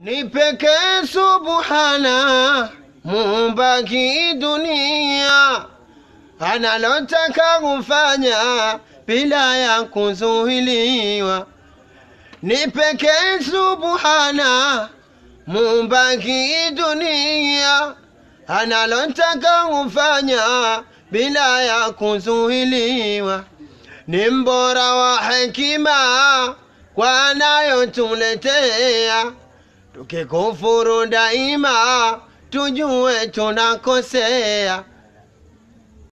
ni Nipeke subhana muumba kidunia, analotaka kufanya bila ya kuzuhiliwa kuzuiliwa. Nipeke subhana muumba kidunia, analotaka kufanya bila ya kuzuhiliwa Ni mbora wa hekima kwa anayotuletea tukikufuru daima tujue tunakosea.